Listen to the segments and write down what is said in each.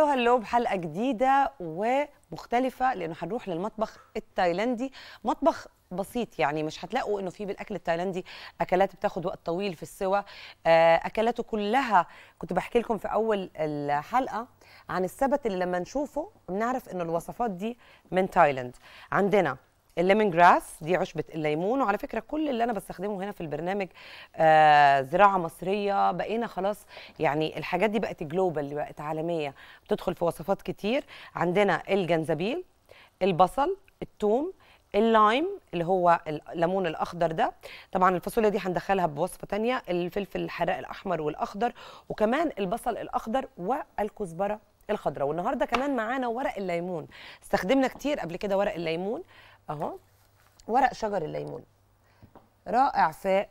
هلو هلو بحلقه جديده ومختلفه لانه هنروح للمطبخ التايلندي مطبخ بسيط يعني مش هتلاقوا انه في بالاكل التايلندي اكلات بتاخد وقت طويل في السوى آه، اكلاته كلها كنت بحكي لكم في اول الحلقه عن السبت اللي لما نشوفه بنعرف انه الوصفات دي من تايلاند عندنا الليمون جراس دي عشبه الليمون وعلى فكره كل اللي انا بستخدمه هنا في البرنامج آه زراعه مصريه بقينا خلاص يعني الحاجات دي بقت جلوبال بقت عالميه بتدخل في وصفات كتير عندنا الجنزبيل البصل الثوم اللايم اللي هو الليمون الاخضر ده طبعا الفاصوليا دي هندخلها بوصفه تانية الفلفل الحراق الاحمر والاخضر وكمان البصل الاخضر والكزبره الخضراء والنهارده كمان معانا ورق الليمون استخدمنا كتير قبل كده ورق الليمون اهو ورق شجر الليمون رائع في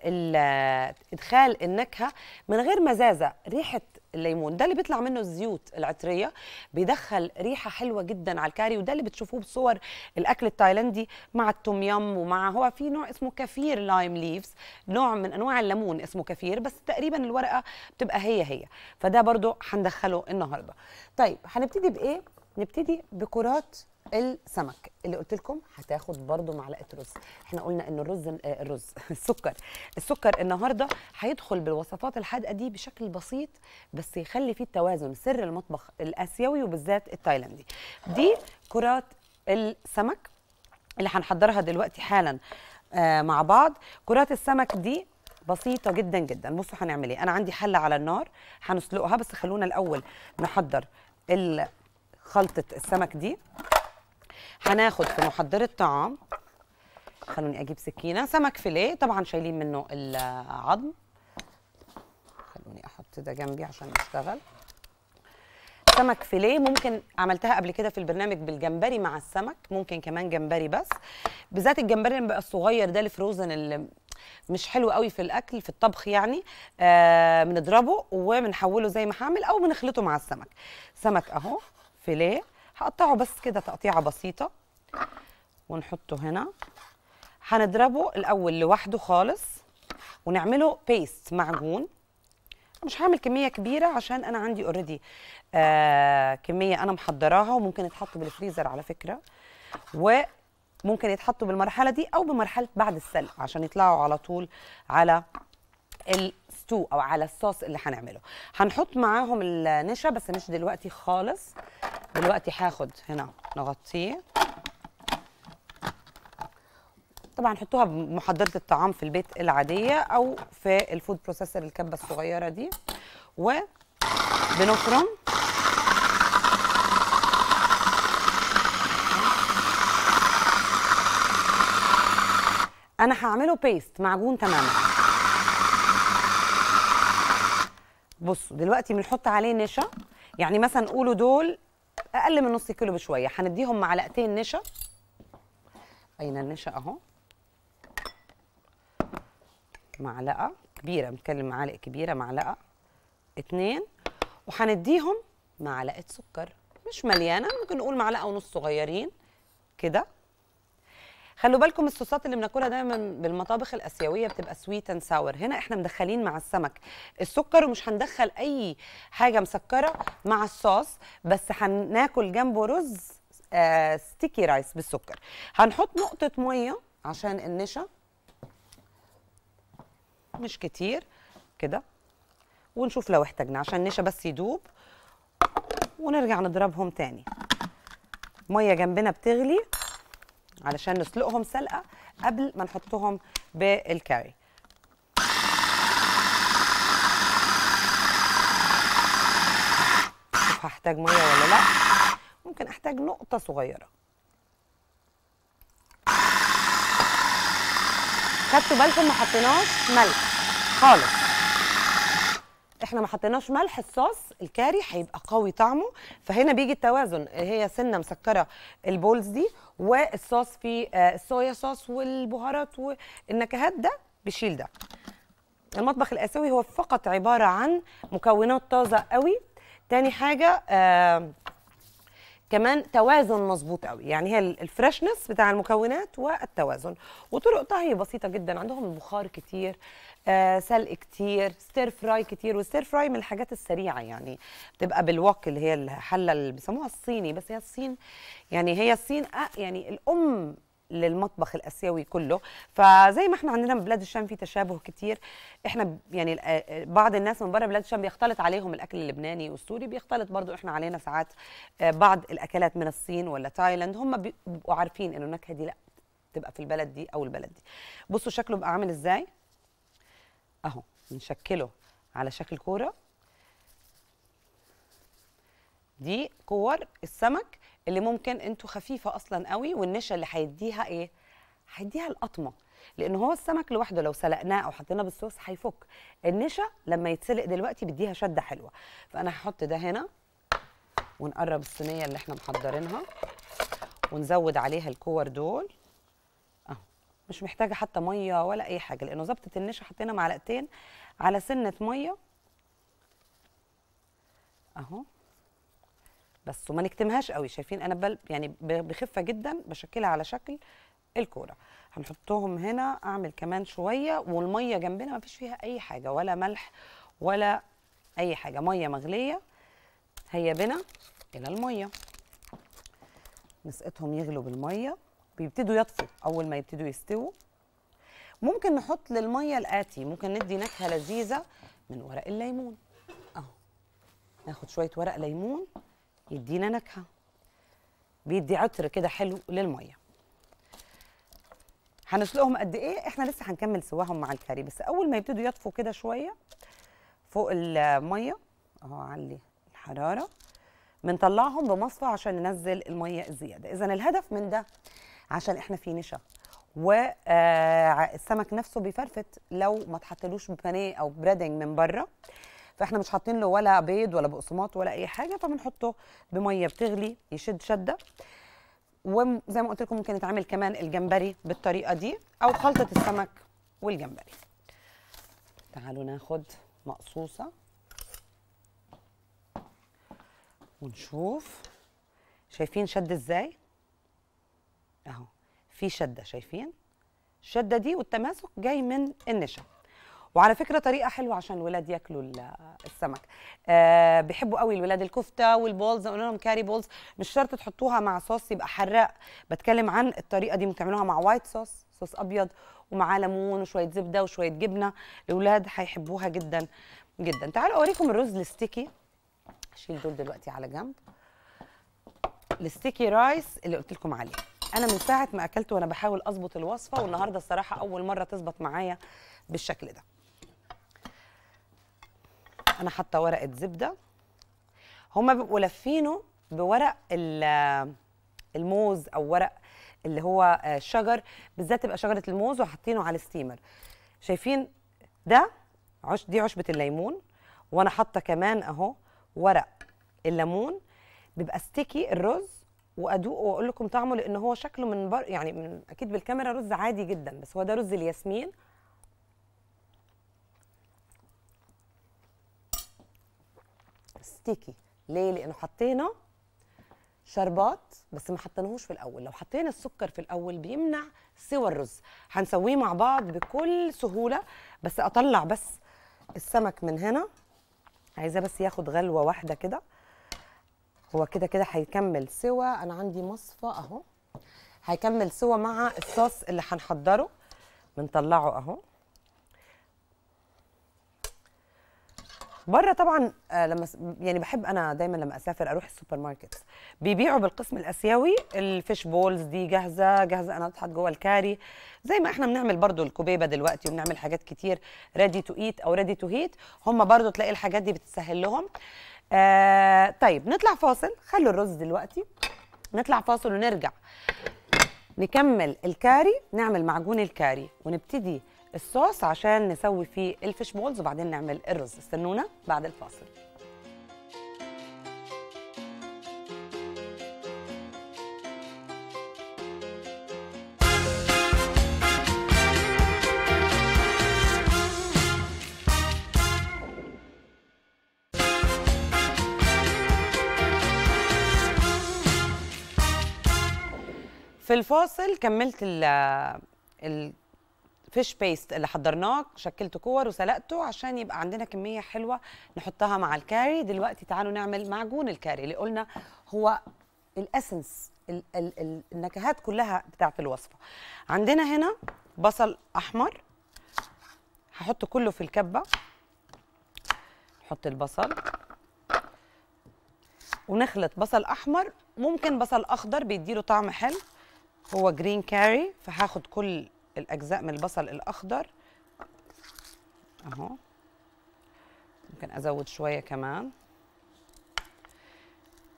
ادخال النكهه من غير مزازه ريحه الليمون ده اللي بيطلع منه الزيوت العطريه بيدخل ريحه حلوه جدا على الكاري وده اللي بتشوفوه بصور الاكل التايلاندي مع التوم يم ومع هو في نوع اسمه كفير لايم ليفز نوع من انواع الليمون اسمه كفير بس تقريبا الورقه بتبقى هي هي فده برضو هندخله النهارده طيب هنبتدي بايه نبتدي بكرات السمك اللي قلت لكم هتاخد برده معلقه رز احنا قلنا ان الرز آه، الرز السكر السكر النهارده هيدخل بالوصفات الحادقه دي بشكل بسيط بس يخلي فيه التوازن سر المطبخ الاسيوي وبالذات التايلاندي دي كرات السمك اللي هنحضرها دلوقتي حالا آه، مع بعض كرات السمك دي بسيطة جدا جدا بصوا هنعمل ايه انا عندي حلة على النار هنسلقها بس خلونا الاول نحضر خلطة السمك دي هناخد في محضر الطعام خلوني اجيب سكينه سمك فيليه طبعا شايلين منه العظم خلوني احط ده جنبي عشان اشتغل سمك فيليه ممكن عملتها قبل كده في البرنامج بالجمبري مع السمك ممكن كمان جمبري بس بالذات الجمبري اللي بقى الصغير ده الفروزن اللي مش حلو قوي في الاكل في الطبخ يعني آه، بنضربه آه وبنحوله زي ما هعمل او بنخلطه مع السمك سمك اهو فيليه هقطعه بس كده تقطيعه بسيطه ونحطه هنا هنضربه الاول لوحده خالص ونعمله بيست معجون مش هعمل كميه كبيره عشان انا عندي اوريدي آه كميه انا محضراها وممكن يتحط بالفريزر على فكره وممكن يتحطوا بالمرحله دي او بمرحله بعد السلق عشان يطلعوا على طول على الستو او على الصوص اللي هنعمله هنحط معاهم النشا بس مش دلوقتي خالص دلوقتي هاخد هنا نغطيه طبعا حطوها بمحضره الطعام في البيت العاديه او في الفود بروسيسور الكبه الصغيره دي وبنفرم انا هعمله بيست معجون تماما بصوا دلوقتي بنحط عليه نشا يعني مثلا قولوا دول اقل من نص كيلو بشويه هنديهم معلقتين نشا اين النشا اهو معلقه كبيره بنتكلم معالق كبيره معلقه اثنين وهنديهم معلقه سكر مش مليانه ممكن نقول معلقه ونص صغيرين كده خلوا بالكم الصوصات اللي بناكلها دايما بالمطابخ الاسيويه بتبقى سويت اند ساور هنا احنا مدخلين مع السمك السكر ومش هندخل اي حاجه مسكره مع الصوص بس هناكل جنبه رز آه ستيكي رايس بالسكر هنحط نقطه ميه عشان النشا مش كتير كده ونشوف لو احتاجنا عشان النشا بس يدوب ونرجع نضربهم تاني ميه جنبنا بتغلي علشان نسلقهم سلقه قبل ما نحطهم بالكاري شوف هحتاج ميه ولا لا ممكن احتاج نقطه صغيره خدتوا بالكم ما حطيناش ملح خالص احنا ما حطيناش ملح الصوص الكاري هيبقى قوي طعمه فهنا بيجي التوازن هي سنه مسكره البولز دي والصوص فيه آه، الصويا صوص والبهارات والنكهات ده بيشيل ده المطبخ الاسيوي هو فقط عباره عن مكونات طازه قوي تاني حاجه كمان توازن مظبوط قوي يعني هي الفريشنس بتاع المكونات والتوازن وطرق طهي بسيطه جدا عندهم البخار كتير آه سلق كتير ستير فراي كتير والستير فراي من الحاجات السريعه يعني بتبقى بالوك اللي هي الحله اللي بيسموها الصيني بس هي الصين يعني هي الصين آه يعني الام للمطبخ الاسيوي كله فزي ما احنا عندنا بلاد الشام في تشابه كتير احنا يعني آه، آه، بعض الناس من بره بلاد الشام بيختلط عليهم الاكل اللبناني والسوري بيختلط برضو احنا علينا ساعات آه، بعض الاكلات من الصين ولا تايلاند هم بيبقوا عارفين انه النكهه دي لا تبقى في البلد دي او البلد دي بصوا شكله بقى عامل ازاي اهو بنشكله على شكل كوره دي كور السمك اللي ممكن انتوا خفيفه اصلا قوي والنشا اللي هيديها ايه هيديها القطمه لان هو السمك لوحده لو سلقناه او حطيناه بالصوص هيفك النشا لما يتسلق دلوقتي بيديها شده حلوه فانا هحط ده هنا ونقرب الصينيه اللي احنا محضرينها ونزود عليها الكور دول مش محتاجه حتى ميه ولا اي حاجه لانه ظبطت النشا حطينا معلقتين على سنه ميه اهو بس وما نكتمهاش قوي شايفين انا بل يعني بخفه جدا بشكلها على شكل الكوره هنحطهم هنا اعمل كمان شويه والميه جنبنا ما فيش فيها اي حاجه ولا ملح ولا اي حاجه ميه مغليه هيا بنا الى الميه نسقطهم يغلوا بالميه بيبتدوا يطفوا اول ما يبتدوا يستووا ممكن نحط للميه الاتي ممكن ندي نكهه لذيذه من ورق الليمون اهو ناخد شويه ورق ليمون يدينا نكهه بيدي عطر كده حلو للميه هنسلقهم قد ايه احنا لسه هنكمل سواهم مع الكاري بس اول ما يبتدوا يطفوا كده شويه فوق الميه اهو علي الحراره بنطلعهم بمصفى عشان ننزل الميه الزياده اذا الهدف من ده عشان احنا في نشا والسمك آه، نفسه بيفرفت لو ما تحطلوش ببانيه او بريدنج من بره فاحنا مش حاطين له ولا بيض ولا بقسماط ولا اي حاجه فبنحطه بميه بتغلي يشد شده وزي ما قلت لكم ممكن يتعمل كمان الجمبري بالطريقه دي او خلطه السمك والجمبري تعالوا ناخد مقصوصه ونشوف شايفين شد ازاي اهو في شده شايفين الشده دي والتماسك جاي من النشا وعلى فكره طريقه حلوه عشان الولاد ياكلوا السمك أه بيحبوا قوي الولاد الكفته والبولز قلنا لهم كاري بولز مش شرط تحطوها مع صوص يبقى حراق بتكلم عن الطريقه دي ممكن تعملوها مع وايت صوص صوص ابيض ومعاه ليمون وشويه زبده وشويه جبنه الاولاد هيحبوها جدا جدا تعالوا اوريكم الرز الستيكي اشيل دول دلوقتي على جنب الستيكي رايس اللي قلت لكم عليه انا من ساعه ما اكلت وانا بحاول اظبط الوصفه والنهارده الصراحه اول مره تظبط معايا بالشكل ده انا حاطه ورقه زبده هما بيبقوا لافينه بورق الموز او ورق اللي هو الشجر آه، بالذات تبقى شجره الموز وحاطينه على الستيمر شايفين ده عش دي عشبه الليمون وانا حاطه كمان اهو ورق الليمون بيبقى ستيكي الرز وادوقه واقول لكم طعمه لان هو شكله من بر يعني من اكيد بالكاميرا رز عادي جدا بس هو ده رز الياسمين ستيكي ليه لانه حطينا شربات بس ما حطيناهوش في الاول لو حطينا السكر في الاول بيمنع سوى الرز هنسويه مع بعض بكل سهوله بس اطلع بس السمك من هنا عايزاه بس ياخد غلوه واحده كده هو كده كده هيكمل سوا انا عندي مصفى اهو هيكمل سوا مع الصوص اللي هنحضره بنطلعه اهو بره طبعا آه، لما يعني بحب انا دايما لما اسافر اروح السوبر ماركت بيبيعوا بالقسم الاسيوي الفيش بولز دي جاهزه جاهزه انا اضحك جوه الكاري زي ما احنا بنعمل برضو الكوبيبه دلوقتي وبنعمل حاجات كتير ريدي تو ايت او ريدي تو هيت هم برضو تلاقي الحاجات دي بتسهل لهم آه طيب نطلع فاصل خلوا الرز دلوقتي نطلع فاصل ونرجع نكمل الكاري نعمل معجون الكاري ونبتدي الصوص عشان نسوي فيه الفيش بولز وبعدين نعمل الرز استنونا بعد الفاصل في الفاصل كملت ال فيش بيست اللي حضرناه شكلته كور وسلقته عشان يبقى عندنا كميه حلوه نحطها مع الكاري دلوقتي تعالوا نعمل معجون الكاري اللي قلنا هو الاسنس ال ال ال النكهات كلها بتاعت الوصفه عندنا هنا بصل احمر هحطه كله في الكبه نحط البصل ونخلط بصل احمر ممكن بصل اخضر بيديله طعم حلو هو جرين كاري فهاخد كل الاجزاء من البصل الاخضر اهو ممكن ازود شويه كمان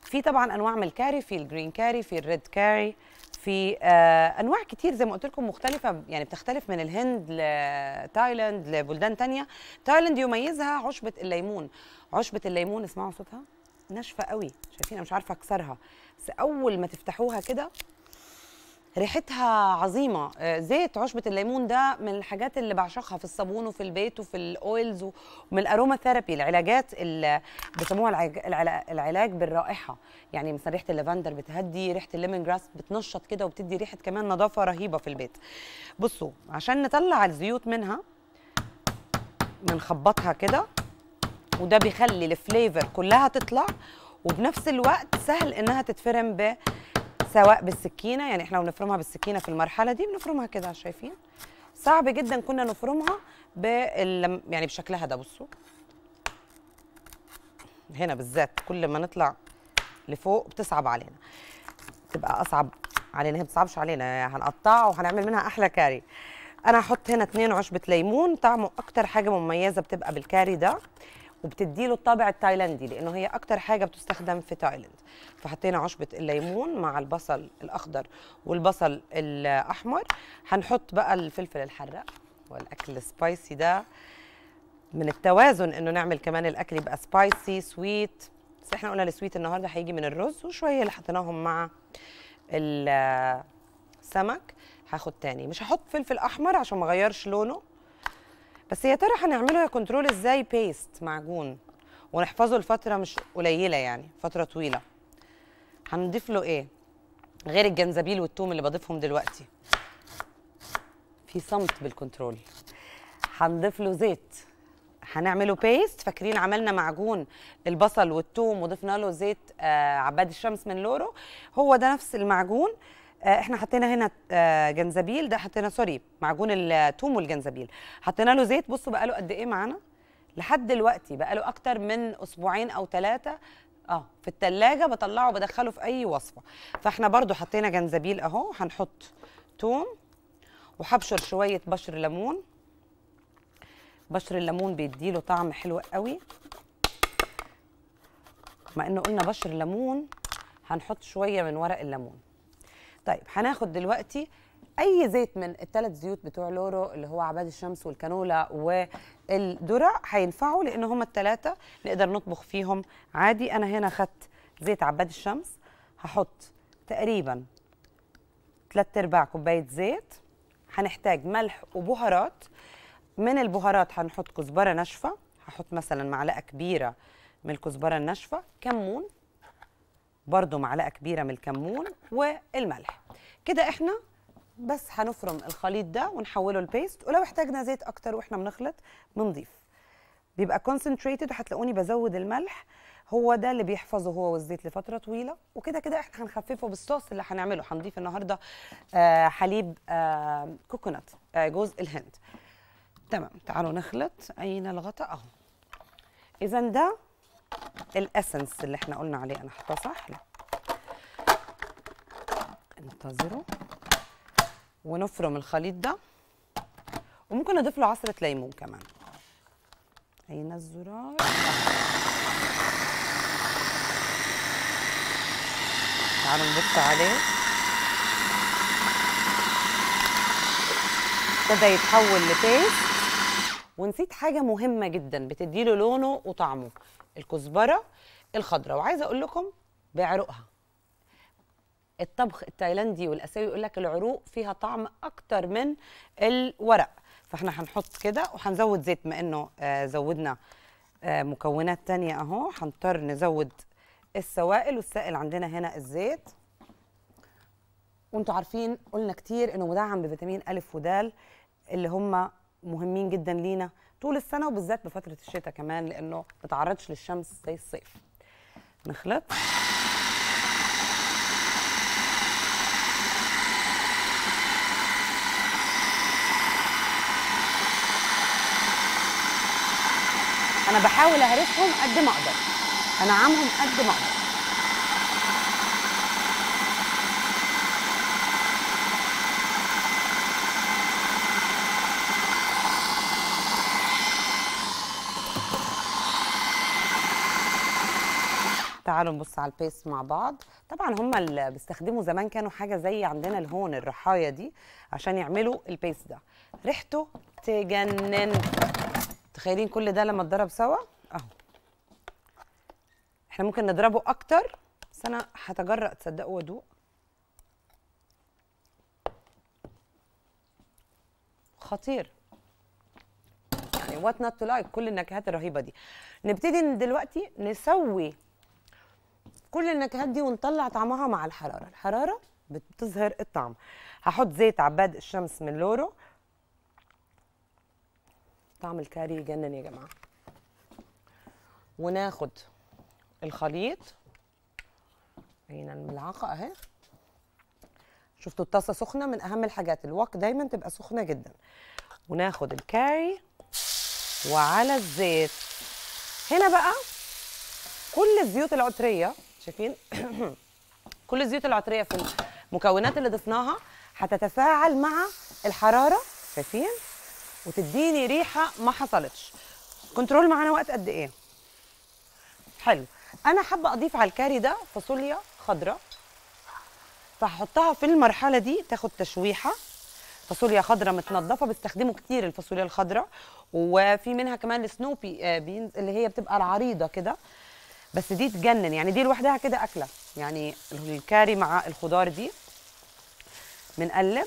في طبعا انواع من الكاري في الجرين كاري في الريد كاري في آه انواع كتير زي ما قلت لكم مختلفه يعني بتختلف من الهند لتايلاند لبلدان تانية تايلاند يميزها عشبه الليمون عشبه الليمون اسمعوا صوتها ناشفه قوي شايفين انا مش عارفه اكسرها بس اول ما تفتحوها كده ريحتها عظيمه آه، زيت عشبه الليمون ده من الحاجات اللي بعشقها في الصابون وفي البيت وفي الاويلز ومن الاروما ثيرابي العلاجات اللي بيسموها العلاج بالرائحه يعني مثلا ريحه اللافندر بتهدي ريحه الليمون جراس بتنشط كده وبتدي ريحه كمان نظافه رهيبه في البيت بصوا عشان نطلع الزيوت منها بنخبطها كده وده بيخلي الفليفر كلها تطلع وبنفس الوقت سهل انها تتفرم ب سواء بالسكينه يعني احنا بنفرمها بالسكينه في المرحله دي بنفرمها كده شايفين صعب جدا كنا نفرمها بال يعني بشكلها ده بصوا هنا بالذات كل ما نطلع لفوق بتصعب علينا تبقى اصعب علينا هي بتصعبش علينا هنقطعها وهنعمل منها احلى كاري انا هحط هنا اثنين عشبه ليمون طعمه اكتر حاجه مميزه بتبقى بالكاري ده وبتديله الطابع التايلندي لانه هي اكتر حاجه بتستخدم في تايلاند فحطينا عشبه الليمون مع البصل الاخضر والبصل الاحمر هنحط بقى الفلفل الحراق والاكل السبايسي ده من التوازن انه نعمل كمان الاكل يبقى سبايسي سويت بس احنا قلنا السويت النهارده هيجي من الرز وشويه اللي حطيناهم مع السمك هاخد تاني مش هحط فلفل احمر عشان ما اغيرش لونه بس يا ترى هنعمله يا كنترول ازاي بيست معجون ونحفظه لفتره مش قليله يعني فتره طويله هنضيف له ايه غير الجنزبيل والثوم اللي بضيفهم دلوقتي في صمت بالكنترول هنضيف له زيت هنعمله بيست فاكرين عملنا معجون البصل والثوم وضفنا له زيت آه عباد الشمس من لورو هو ده نفس المعجون آه، احنا حطينا هنا آه، جنزبيل ده حطينا سوري معجون الثوم والجنزبيل حطينا له زيت بصوا بقى له قد ايه معانا لحد دلوقتي بقى له اكتر من اسبوعين او ثلاثه اه في الثلاجه بطلعه بدخله في اي وصفه فاحنا برضو حطينا جنزبيل اهو هنحط ثوم وحبشر شويه بشر ليمون بشر الليمون بيديله طعم حلو قوي مع انه قلنا بشر ليمون هنحط شويه من ورق الليمون طيب هناخد دلوقتي اي زيت من الثلاث زيوت بتوع لورو اللي هو عباد الشمس والكانولا والذره هينفعوا لان هما الثلاثه نقدر نطبخ فيهم عادي انا هنا خدت زيت عباد الشمس هحط تقريبا ثلاث ارباع كوبايه زيت هنحتاج ملح وبهارات من البهارات هنحط كزبره ناشفه هحط مثلا معلقه كبيره من الكزبره الناشفه كمون برضو معلقه كبيره من الكمون والملح كده احنا بس هنفرم الخليط ده ونحوله لبيست ولو احتاجنا زيت اكتر واحنا بنخلط بنضيف بيبقى كونسنتريتد وهتلاقوني بزود الملح هو ده اللي بيحفظه هو والزيت لفتره طويله وكده كده احنا هنخففه بالصوص اللي هنعمله هنضيف النهارده آه، حليب كوكونات آه، آه، جوز الهند تمام تعالوا نخلط اين الغطاء اهو اذا ده الاسنس اللي احنا قلنا عليه انا حاطاه صح لا انتظروا ونفرم الخليط ده وممكن اضيف له عصره ليمون كمان هنا الزرار تعالوا نبص عليه ابتدى يتحول لبيست ونسيت حاجه مهمه جدا بتديله لونه وطعمه الكزبره الخضراء وعايزه اقول لكم بعروقها الطبخ التايلاندي والاسيوي يقول لك العروق فيها طعم اكتر من الورق فاحنا هنحط كده وهنزود زيت ما انه آه زودنا آه مكونات تانية اهو هنضطر نزود السوائل والسائل عندنا هنا الزيت وانتوا عارفين قلنا كتير انه مدعم بفيتامين و ودال اللي هم مهمين جدا لينا طول السنه وبالذات بفتره الشتاء كمان لانه ما بتعرضش للشمس زي الصيف نخلط انا بحاول اهرسهم قد ما اقدر انعمهم قد ما اقدر تعالوا نبص على البيس مع بعض طبعا هم اللي بيستخدموا زمان كانوا حاجه زي عندنا الهون الرحايه دي عشان يعملوا البيس ده ريحته تجنن تخيلين كل ده لما اتضرب سوا اهو احنا ممكن نضربه اكتر بس انا هتجرأ تصدقوا وادوق خطير يعني وات نوت تو لايك كل النكهات الرهيبه دي نبتدي دلوقتي نسوي كل النكهات دي ونطلع طعمها مع الحراره الحراره بتظهر الطعم هحط زيت عباد الشمس من لورو طعم الكاري يجنن يا جماعه وناخد الخليط هنا الملعقه اهي شفتوا الطاسه سخنه من اهم الحاجات الوك دايما تبقى سخنه جدا وناخد الكاري وعلى الزيت هنا بقى كل الزيوت العطريه شايفين كل الزيوت العطريه في المكونات اللي ضفناها هتتفاعل مع الحراره شايفين وتديني ريحه ما حصلتش كنترول معانا وقت قد ايه حلو انا حابه اضيف على الكاري ده فاصوليا خضراء فهحطها في المرحله دي تاخد تشويحه فاصوليا خضراء متنظفه بيستخدموا كتير الفاصوليا الخضراء وفي منها كمان السنوبي آه، بينز اللي هي بتبقى العريضه كده بس دي تجنن يعني دي لوحدها كده اكله يعني الكاري مع الخضار دي بنقلب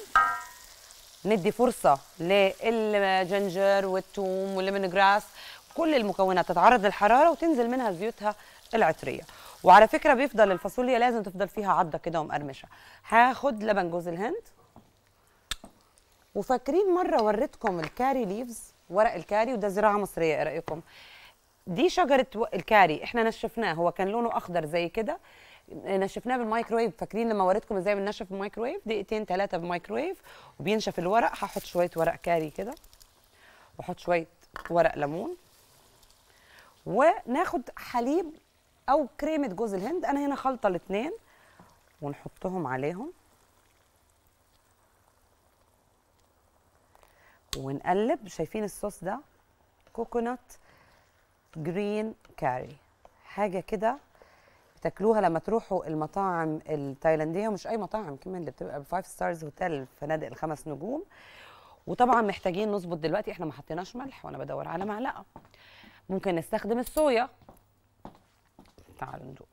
ندي فرصه للجنجر والثوم والليمون جراس كل المكونات تتعرض للحراره وتنزل منها زيوتها العطريه وعلى فكره بيفضل الفاصوليا لازم تفضل فيها عضه كده ومقرمشه هاخد لبن جوز الهند وفاكرين مره وريتكم الكاري ليفز ورق الكاري وده زراعه مصريه ايه رايكم دي شجره الكاري احنا نشفناه هو كان لونه اخضر زي كده نشفناه بالمايكرويف فاكرين لما وريتكم ازاي بننشف المايكرويف دقيقتين ثلاثه بالمايكرويف وبينشف الورق هحط شويه ورق كاري كده واحط شويه ورق ليمون وناخد حليب او كريمه جوز الهند انا هنا خلطه الاثنين ونحطهم عليهم ونقلب شايفين الصوص ده كوكونات جرين كاري حاجه كده تاكلوها لما تروحوا المطاعم التايلانديه ومش اي مطاعم كمان اللي بتبقى بفايف ستارز هوتيل فنادق الخمس نجوم وطبعا محتاجين نظبط دلوقتي احنا ما حطيناش ملح وانا بدور على معلقه ممكن نستخدم الصويا تعالوا ندوق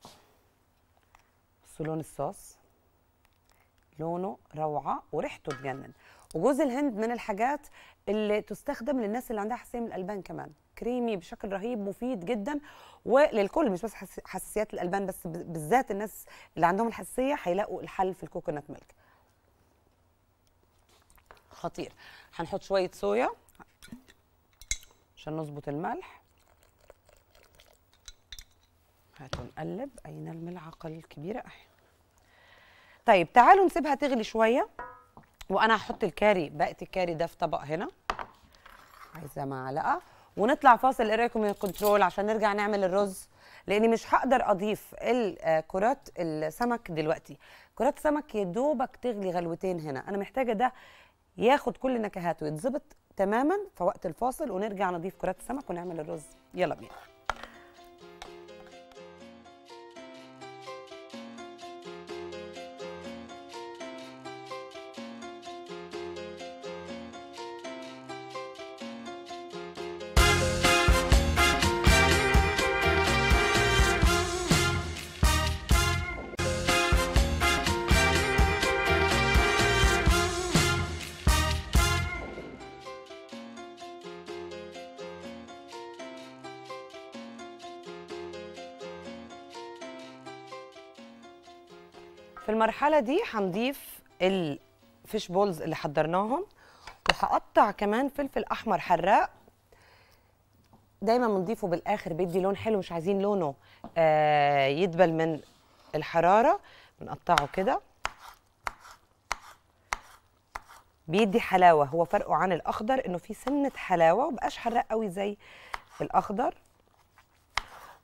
بصوا لون الصوص لونه روعه وريحته تجنن وجوز الهند من الحاجات اللي تستخدم للناس اللي عندها حساسيه من الالبان كمان كريمي بشكل رهيب مفيد جدا وللكل مش بس حساسيات الالبان بس بالذات الناس اللي عندهم الحساسيه هيلاقوا الحل في الكوكونات ميلك خطير هنحط شويه صويا عشان نظبط الملح هاتوا نقلب اين الملعقه الكبيره طيب تعالوا نسيبها تغلي شويه وانا هحط الكاري باقه الكاري ده في طبق هنا عايزه معلقه ونطلع فاصل ايه رايكم يا كنترول عشان نرجع نعمل الرز لاني مش هقدر اضيف كرات السمك دلوقتي كرات السمك يا دوبك تغلي غلوتين هنا انا محتاجه ده ياخد كل نكهاته يتظبط تماما في وقت الفاصل ونرجع نضيف كرات السمك ونعمل الرز يلا بينا المرحله دي هنضيف الفيش بولز اللي حضرناهم وهقطع كمان فلفل احمر حراق دايما بنضيفه بالاخر بيدي لون حلو مش عايزين لونه آه يدبل من الحراره بنقطعه كده بيدي حلاوه هو فرقه عن الاخضر انه في سنه حلاوه وبقاش حراق قوي زي الاخضر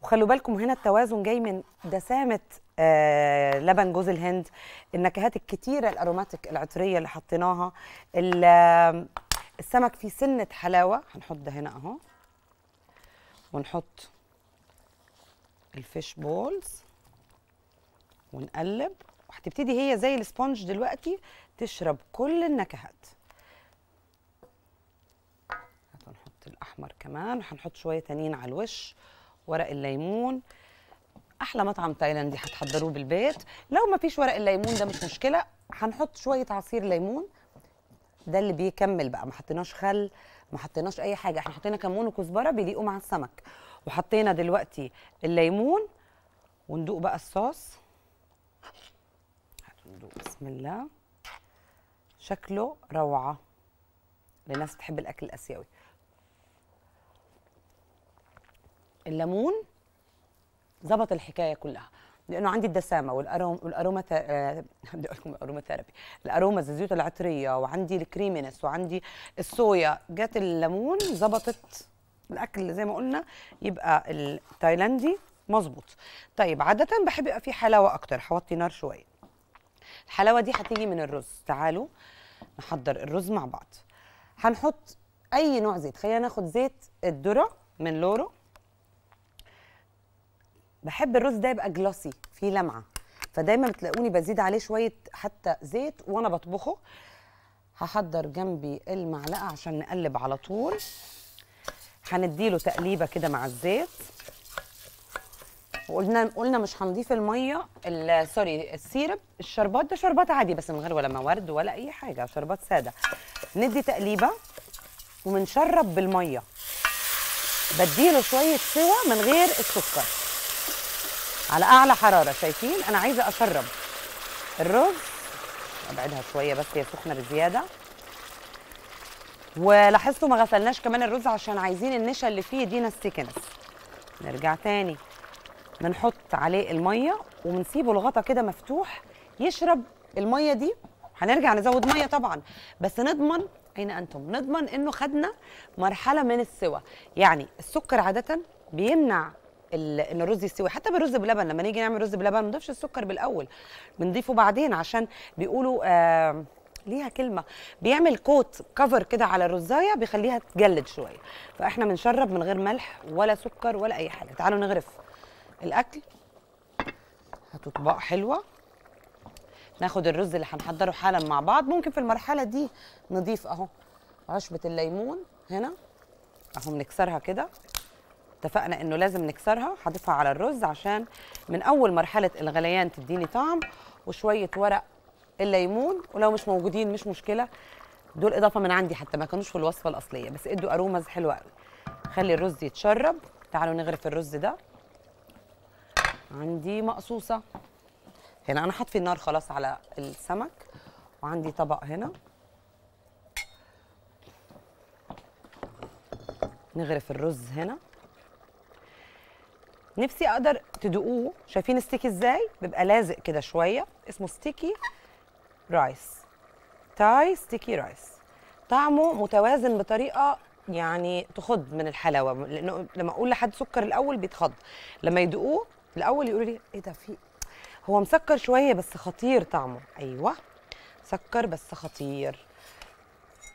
وخلوا بالكم هنا التوازن جاي من دسامه آه، لبن جوز الهند النكهات الكتيرة الأروماتيك العطرية اللي حطيناها السمك فيه سنة حلاوة هنحط ده هنا أهو ونحط الفيش بولز ونقلب وهتبتدي هي زي السبونج دلوقتي تشرب كل النكهات هنحط الأحمر كمان وهنحط شوية تانيين على الوش ورق الليمون احلى مطعم تايلاندي هتحضروه بالبيت لو ما فيش ورق الليمون ده مش مشكله هنحط شويه عصير ليمون ده اللي بيكمل بقى ما حطيناش خل ما حطيناش اي حاجه احنا حطينا كمون وكزبره بيليقوا مع السمك وحطينا دلوقتي الليمون وندوق بقى الصوص هندوق بسم الله شكله روعه لناس تحب الاكل الاسيوي الليمون ظبط الحكايه كلها لانه عندي الدسامه والاروما والاروما آه، بدي اقول لكم الاروما ثيرابي الاروما الزيوت العطريه وعندي الكريمينس وعندي الصويا جت الليمون ظبطت الاكل زي ما قلنا يبقى التايلاندي مظبوط طيب عاده بحب يبقى في حلاوه اكتر هوطي نار شويه الحلاوه دي هتيجي من الرز تعالوا نحضر الرز مع بعض هنحط اي نوع زيت خلينا ناخد زيت الذره من لورو بحب الرز ده يبقى جلاسي فيه لمعه فدايما بتلاقوني بزيد عليه شويه حتى زيت وانا بطبخه هحضر جنبي المعلقه عشان نقلب على طول هنديله تقليبه كده مع الزيت وقلنا قلنا مش هنضيف الميه سوري السيرب الشربات ده شربات عادي بس من غير ولا موارد ولا اي حاجه شربات ساده ندي تقليبه ومنشرب بالميه بديله شويه سوا من غير السكر على اعلى حراره شايفين انا عايزه اشرب الرز ابعدها شويه بس هي سخنه بزياده ولاحظتوا ما غسلناش كمان الرز عشان عايزين النشا اللي فيه يدينا نستكنس نرجع تاني بنحط عليه الميه ونسيبه الغطا كده مفتوح يشرب الميه دي هنرجع نزود ميه طبعا بس نضمن اين انتم نضمن انه خدنا مرحله من السوى يعني السكر عاده بيمنع ان الرز يستوي حتى بالرز بلبن لما نيجي نعمل رز بلبن ما بنضيفش السكر بالاول بنضيفه بعدين عشان بيقولوا آه ليها كلمه بيعمل كوت كفر كده على الرزايه بيخليها تجلد شويه فاحنا بنشرب من غير ملح ولا سكر ولا اي حاجه تعالوا نغرف الاكل هاتوا اطباق حلوه ناخد الرز اللي هنحضره حالا مع بعض ممكن في المرحله دي نضيف اهو عشبه الليمون هنا اهو بنكسرها كده اتفقنا انه لازم نكسرها هضيفها على الرز عشان من اول مرحله الغليان تديني طعم وشويه ورق الليمون ولو مش موجودين مش مشكله دول اضافه من عندي حتى ما كانوش في الوصفه الاصليه بس ادوا ارومز حلوه قوي خلي الرز يتشرب تعالوا نغرف الرز ده عندي مقصوصه هنا انا هطفي النار خلاص على السمك وعندي طبق هنا نغرف الرز هنا نفسي اقدر تدوقوه شايفين ستيكي ازاي بيبقى لازق كده شويه اسمه ستيكي رايس تاي ستيكي رايس طعمه متوازن بطريقه يعني تخض من الحلاوه لانه لما اقول لحد سكر الاول بيتخض لما يدوقوه الاول يقولوا لي ايه ده في هو مسكر شويه بس خطير طعمه ايوه سكر بس خطير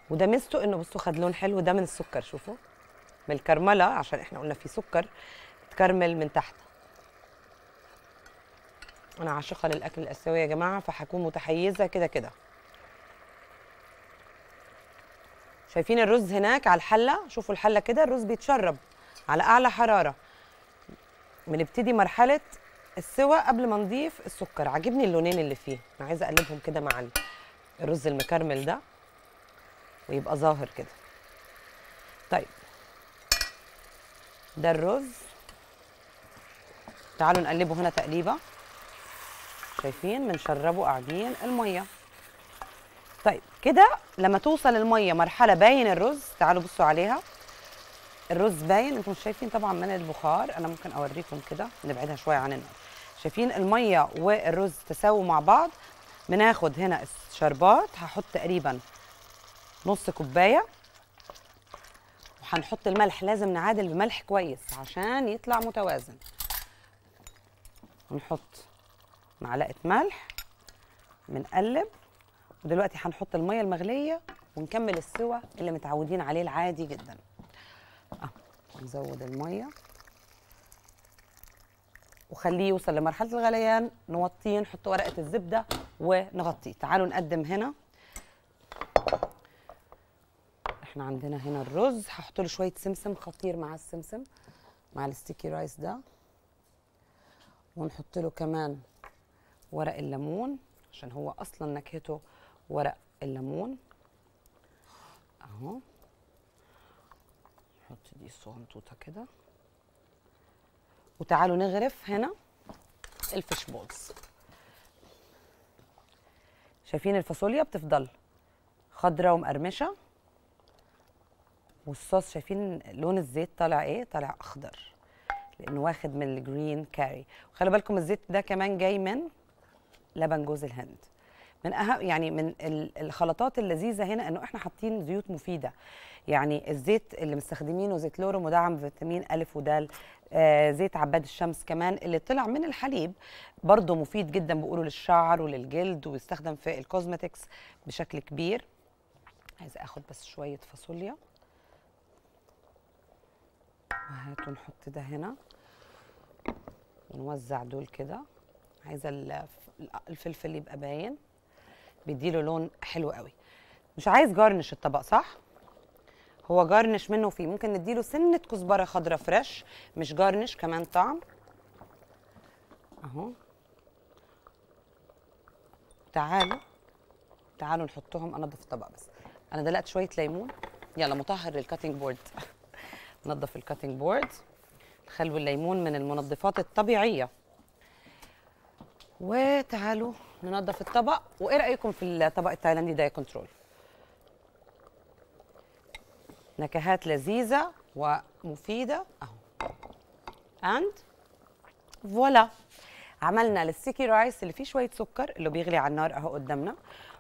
وده ميزته انه بصوا خد لون حلو ده من السكر شوفوا من الكرمله عشان احنا قلنا فيه سكر تكرمل من تحت انا عاشقه للاكل الاسيوي يا جماعه فهكون متحيزه كده كده شايفين الرز هناك على الحله شوفوا الحله كده الرز بيتشرب على اعلى حراره بنبتدي مرحله السوى قبل ما نضيف السكر عاجبني اللونين اللي فيه انا عايزه اقلبهم كده مع الرز المكرمل ده ويبقى ظاهر كده طيب ده الرز تعالوا نقلبه هنا تقليبه شايفين بنشربه قاعدين الميه طيب كده لما توصل الميه مرحله باين الرز تعالوا بصوا عليها الرز باين انتم مش شايفين طبعا من البخار انا ممكن اوريكم كده نبعدها شويه عن النار شايفين الميه والرز تساووا مع بعض بناخد هنا الشربات هحط تقريبا نص كوبايه وهنحط الملح لازم نعادل بملح كويس عشان يطلع متوازن نحط معلقه ملح بنقلب ودلوقتي هنحط الميه المغليه ونكمل السوى اللي متعودين عليه العادي جدا اه نزود الميه وخليه يوصل لمرحله الغليان نوطيه نحط ورقه الزبده ونغطيه تعالوا نقدم هنا احنا عندنا هنا الرز هحط له شويه سمسم خطير مع السمسم مع الستيكي رايس ده ونحط له كمان ورق الليمون عشان هو اصلا نكهته ورق الليمون اهو نحط دي صغنطوطه كده وتعالوا نغرف هنا الفيش بولز شايفين الفاصوليا بتفضل خضرة ومقرمشه والصوص شايفين لون الزيت طالع ايه طالع اخضر لانه واخد من الجرين كاري وخلي بالكم الزيت ده كمان جاي من لبن جوز الهند من اهم يعني من الخلطات اللذيذه هنا انه احنا حاطين زيوت مفيده يعني الزيت اللي مستخدمينه زيت لورو مدعم فيتامين الف ودال آه زيت عباد الشمس كمان اللي طلع من الحليب برضه مفيد جدا بيقولوا للشعر وللجلد ويستخدم في الكوزمتكس بشكل كبير عايزه اخد بس شويه فاصوليا وهاتوا نحط ده هنا ونوزع دول كده عايزه الفلفل يبقى باين بيديله لون حلو قوي مش عايز جارنش الطبق صح هو جارنش منه فيه ممكن نديله سنه كزبره خضراء فريش مش جارنش كمان طعم اهو تعالوا تعالوا نحطهم انضف الطبق بس انا دلقت شويه ليمون يلا مطهر للكاتنج بورد نضف الكاتنج بورد خلو الليمون من المنظفات الطبيعية وتعالوا ننظف الطبق وايه رايكم في الطبق التايلاندي ده كنترول نكهات لذيذه ومفيده اهو اند فوالا عملنا للسيكي رايس اللي فيه شويه سكر اللي بيغلي على النار اهو قدامنا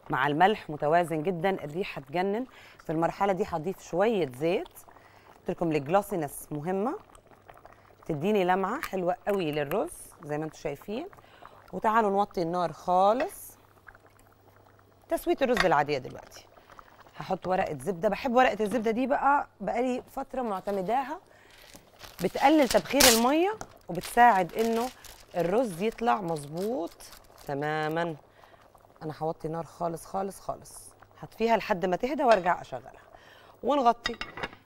مع الملح متوازن جدا الريحه تجنن في المرحله دي هضيف شويه زيت قلت لكم الجلوسينس مهمه بتديني لمعه حلوه قوي للرز زي ما انتم شايفين وتعالوا نوطي النار خالص تسويه الرز العاديه دلوقتي هحط ورقه زبده بحب ورقه الزبده دي بقى بقالي فتره معتمداها بتقلل تبخير الميه وبتساعد انه الرز يطلع مظبوط تماما انا هوطي النار خالص خالص خالص هطفيها لحد ما تهدى وارجع اشغلها ونغطي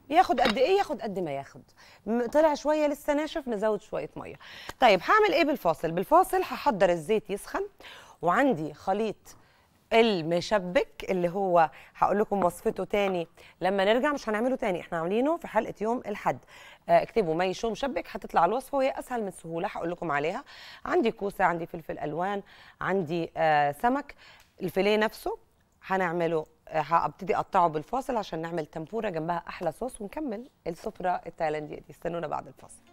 ياخد قد ايه ياخد قد ما ياخد طلع شويه لسه ناشف نزود شويه ميه طيب هعمل ايه بالفاصل بالفاصل هحضر الزيت يسخن وعندي خليط المشبك اللي هو هقول لكم وصفته تاني لما نرجع مش هنعمله تاني احنا عاملينه في حلقه يوم الاحد آه، اكتبوا مي شو مشبك هتطلع الوصفه وهي اسهل من سهوله هقول لكم عليها عندي كوسه عندي فلفل الوان عندي آه، سمك الفيليه نفسه هنعمله هبتدي آه، اقطعه بالفاصل عشان نعمل تمبوره جنبها احلى صوص ونكمل السفره التايلانديه دي استنونا بعد الفاصل